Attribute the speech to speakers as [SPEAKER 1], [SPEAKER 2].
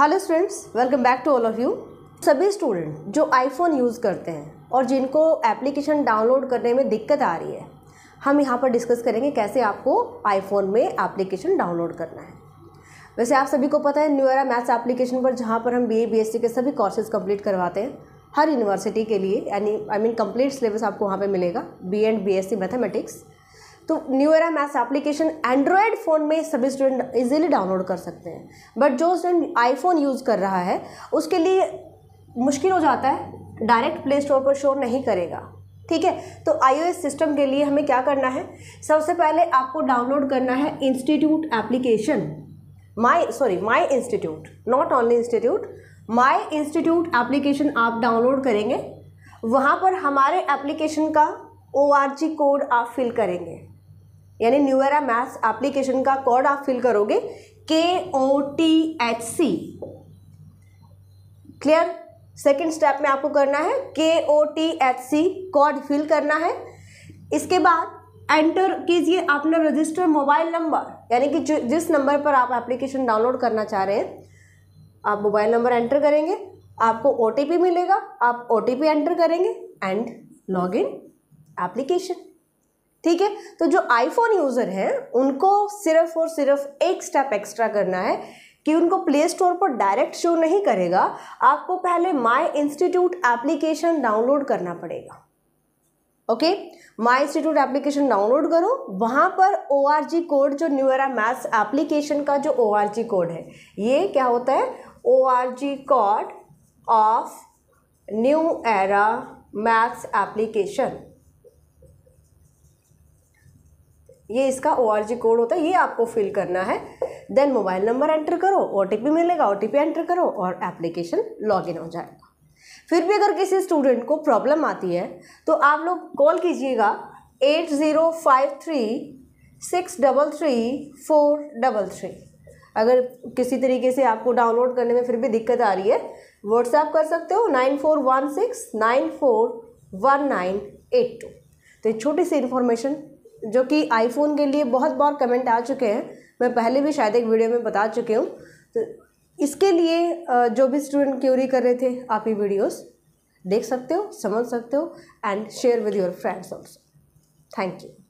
[SPEAKER 1] hello students welcome back to all of you सभी student जो iPhone use करते हैं और जिनको एप्लीकेशन डाउनलोड करने में दिक्कत आ रही है हम यहाँ पर डिस्कस करेंगे कैसे आपको आईफोन में एप्लीकेशन डाउनलोड करना है वैसे आप सभी को पता है न्यू एरा मैथ्स एप्लीकेशन पर जहाँ पर हम B A B S C के सभी कोर्सेज कम्प्लीट करवाते हैं हर यूनिवर्सिटी के लिए यानी आई मीन कम्प्लीट सिलेबस आपको वहाँ पर मिलेगा B and B S C mathematics तो new era maths application Android phone में सभी स्टूडेंट इजीली डाउनलोड कर सकते हैं बट जो स्टूडेंट आईफोन यूज़ कर रहा है उसके लिए मुश्किल हो जाता है डायरेक्ट प्ले स्टोर पर शो नहीं करेगा ठीक है तो आईओएस सिस्टम के लिए हमें क्या करना है सबसे पहले आपको डाउनलोड करना है institute application my sorry my institute not only institute my institute application आप डाउनलोड करेंगे वहाँ पर हमारे एप्लीकेशन का ओ कोड आप फिल करेंगे यानी न्यू एरा मैथ्स एप्लीकेशन का कोड आप फिल करोगे के O T H C clear second step में आपको करना है के O T H C code fill करना है इसके बाद एंटर कीजिए अपना रजिस्टर मोबाइल नंबर यानी कि जिस नंबर पर आप एप्लीकेशन डाउनलोड करना चाह रहे हैं आप मोबाइल नंबर एंटर करेंगे आपको ओ मिलेगा आप ओ एंटर करेंगे एंड लॉग इन एप्लीकेशन ठीक है तो जो आईफोन यूज़र हैं उनको सिर्फ और सिर्फ एक स्टेप एक्स्ट्रा करना है कि उनको प्ले स्टोर पर डायरेक्ट शो नहीं करेगा आपको पहले माई इंस्टीट्यूट एप्लीकेशन डाउनलोड करना पड़ेगा okay my institute application download करो वहाँ पर ओ कोड जो न्यू एरा मैथ्स एप्लीकेशन का जो ओ कोड है ये क्या होता है O code of new era maths application ये इसका ओ कोड होता है ये आपको फिल करना है देन मोबाइल नंबर एंटर करो ओ मिलेगा ओ एंटर करो और एप्लीकेशन लॉग हो जाएगा फिर भी अगर किसी स्टूडेंट को प्रॉब्लम आती है तो आप लोग कॉल कीजिएगा eight zero five three six double three four double three अगर किसी तरीके से आपको डाउनलोड करने में फिर भी दिक्कत आ रही है व्हाट्सएप कर सकते हो nine four one six nine four one nine eight two तो ये छोटी सी इन्फॉर्मेशन जो कि आईफोन के लिए बहुत बार कमेंट आ चुके हैं मैं पहले भी शायद एक वीडियो में बता चुके हूँ तो इसके लिए जो भी स्टूडेंट क्यूरी कर रहे थे आप ये वीडियोस देख सकते हो समझ सकते हो and share with your friends also thank you